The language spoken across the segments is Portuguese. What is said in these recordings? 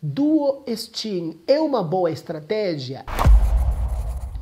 Duo Steam é uma boa estratégia?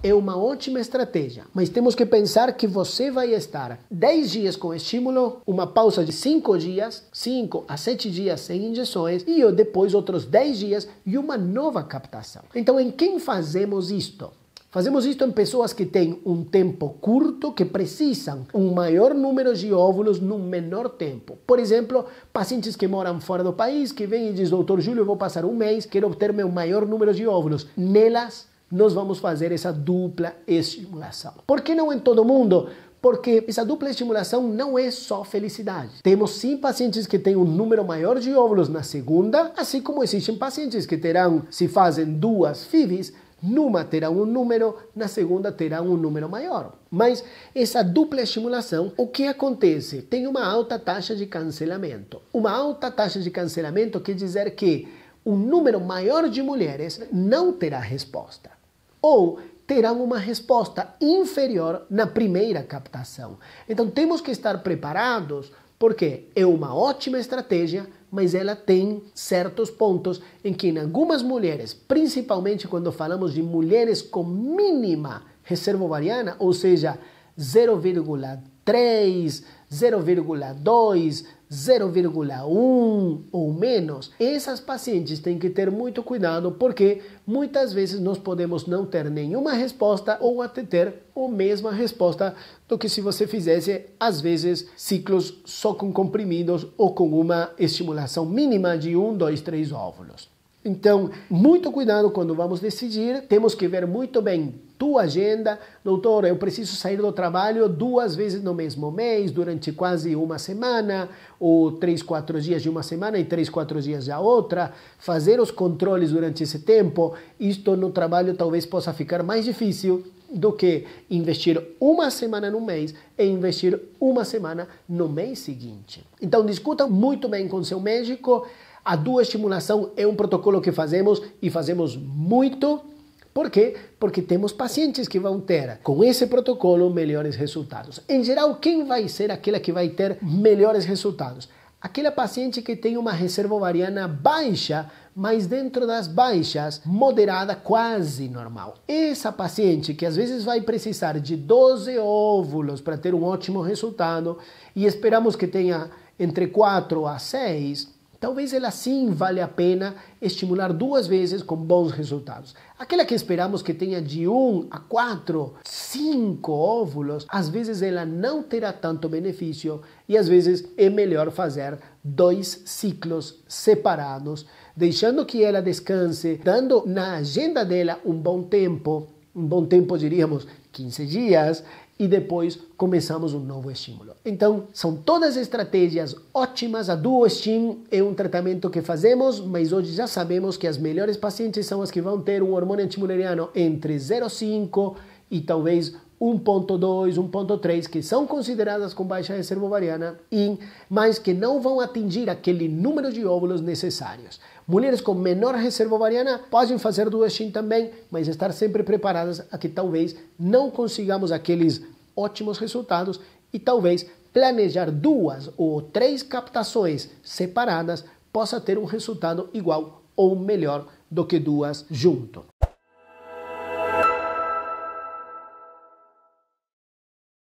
É uma ótima estratégia, mas temos que pensar que você vai estar 10 dias com estímulo, uma pausa de 5 dias, 5 a 7 dias sem injeções e depois outros 10 dias e uma nova captação. Então, em quem fazemos isto? Fazemos isto em pessoas que têm um tempo curto, que precisam um maior número de óvulos num menor tempo. Por exemplo, pacientes que moram fora do país, que vêm e dizem, doutor Júlio, eu vou passar um mês, quero obter meu maior número de óvulos. Nelas, nós vamos fazer essa dupla estimulação. Por que não em todo mundo? porque essa dupla estimulação não é só felicidade. Temos sim pacientes que têm um número maior de óvulos na segunda, assim como existem pacientes que terão, se fazem duas FIVs, numa terá um número, na segunda terá um número maior. Mas essa dupla estimulação, o que acontece? Tem uma alta taxa de cancelamento. Uma alta taxa de cancelamento quer dizer que um número maior de mulheres não terá resposta. Ou terão uma resposta inferior na primeira captação. Então temos que estar preparados porque é uma ótima estratégia, mas ela tem certos pontos em que em algumas mulheres, principalmente quando falamos de mulheres com mínima reserva ovariana, ou seja, 0,3, 0,2, 0,1 ou menos, essas pacientes têm que ter muito cuidado porque muitas vezes nós podemos não ter nenhuma resposta ou até ter a mesma resposta do que se você fizesse, às vezes, ciclos só com comprimidos ou com uma estimulação mínima de um, dois, três óvulos. Então, muito cuidado quando vamos decidir, temos que ver muito bem tua agenda. Doutor, eu preciso sair do trabalho duas vezes no mesmo mês, durante quase uma semana, ou três, quatro dias de uma semana e três, quatro dias da outra. Fazer os controles durante esse tempo, isto no trabalho talvez possa ficar mais difícil do que investir uma semana no mês e investir uma semana no mês seguinte. Então, discuta muito bem com seu médico. A duoestimulação é um protocolo que fazemos e fazemos muito. Por quê? Porque temos pacientes que vão ter, com esse protocolo, melhores resultados. Em geral, quem vai ser aquela que vai ter melhores resultados? Aquela paciente que tem uma reserva ovariana baixa, mas dentro das baixas, moderada, quase normal. Essa paciente que às vezes vai precisar de 12 óvulos para ter um ótimo resultado e esperamos que tenha entre 4 a 6, Talvez ela sim vale a pena estimular duas vezes com bons resultados. Aquela que esperamos que tenha de 1 um a 4, 5 óvulos, às vezes ela não terá tanto benefício e às vezes é melhor fazer dois ciclos separados, deixando que ela descanse, dando na agenda dela um bom tempo, um bom tempo diríamos 15 dias, e depois começamos um novo estímulo. Então, são todas estratégias ótimas, a Duo Steam é um tratamento que fazemos, mas hoje já sabemos que as melhores pacientes são as que vão ter um hormônio antimuleriano entre 0,5 e talvez 1.2, 1.3, que são consideradas com baixa reserva ovariana, mas que não vão atingir aquele número de óvulos necessários. Mulheres com menor reserva ovariana podem fazer duas SHIN também, mas estar sempre preparadas a que talvez não consigamos aqueles ótimos resultados e talvez planejar duas ou três captações separadas possa ter um resultado igual ou melhor do que duas junto.